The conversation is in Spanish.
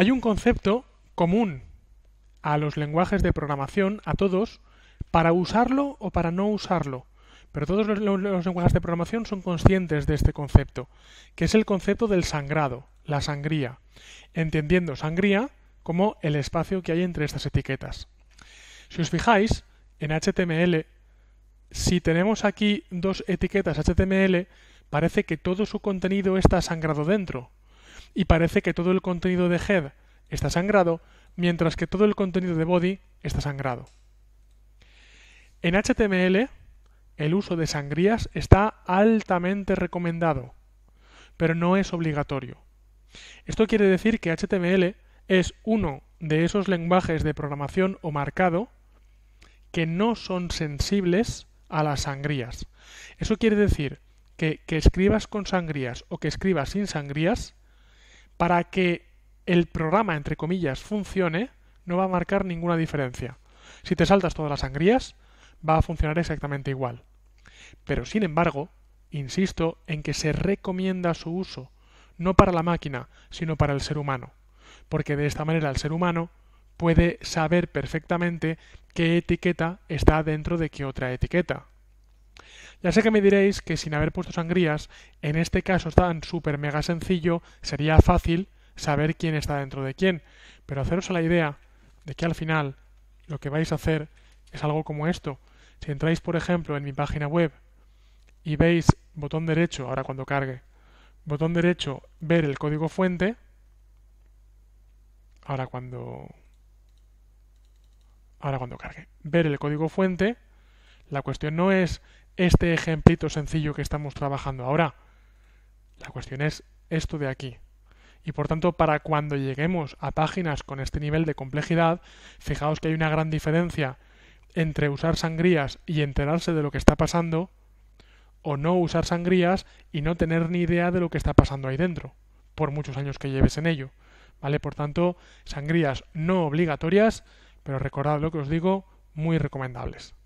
Hay un concepto común a los lenguajes de programación, a todos, para usarlo o para no usarlo. Pero todos los, lenguajes de programación son conscientes de este concepto, que es el concepto del sangrado, la sangría, entendiendo sangría como el espacio que hay entre estas etiquetas. Si os fijáis, en HTML, si tenemos aquí dos etiquetas HTML, parece que todo su contenido está sangrado dentro, y parece que todo el contenido de head está sangrado, mientras que todo el contenido de body está sangrado. En HTML, el uso de sangrías está altamente recomendado, pero no es obligatorio. Esto quiere decir que HTML es uno de esos lenguajes de programación o marcado que no son sensibles a las sangrías. Eso quiere decir que que escribas con sangrías o que escribas sin sangrías para que el programa, entre comillas, funcione, no va a marcar ninguna diferencia. Si te saltas todas las sangrías, va a funcionar exactamente igual. Pero sin embargo, insisto en que se recomienda su uso, no para la máquina, sino para el ser humano, porque de esta manera el ser humano puede saber perfectamente qué etiqueta está dentro de qué otra etiqueta. Ya sé que me diréis que sin haber puesto sangrías, en este caso es tan súper mega sencillo, sería fácil saber quién está dentro de quién, pero haceros la idea de que al final lo que vais a hacer es algo como esto. Si entráis, por ejemplo, en mi página web y veis botón derecho, ahora cuando cargue, botón derecho, ver el código fuente, ahora cuando ahora cuando cargue, ver el código fuente, la cuestión no es este ejemplito sencillo que estamos trabajando ahora. La cuestión es esto de aquí. Y por tanto, para cuando lleguemos a páginas con este nivel de complejidad, fijaos que hay una gran diferencia entre usar sangrías y enterarse de lo que está pasando, o no usar sangrías y no tener ni idea de lo que está pasando ahí dentro, por muchos años que lleves en ello. ¿Vale? Por tanto, sangrías no obligatorias, pero recordad lo que os digo, muy recomendables.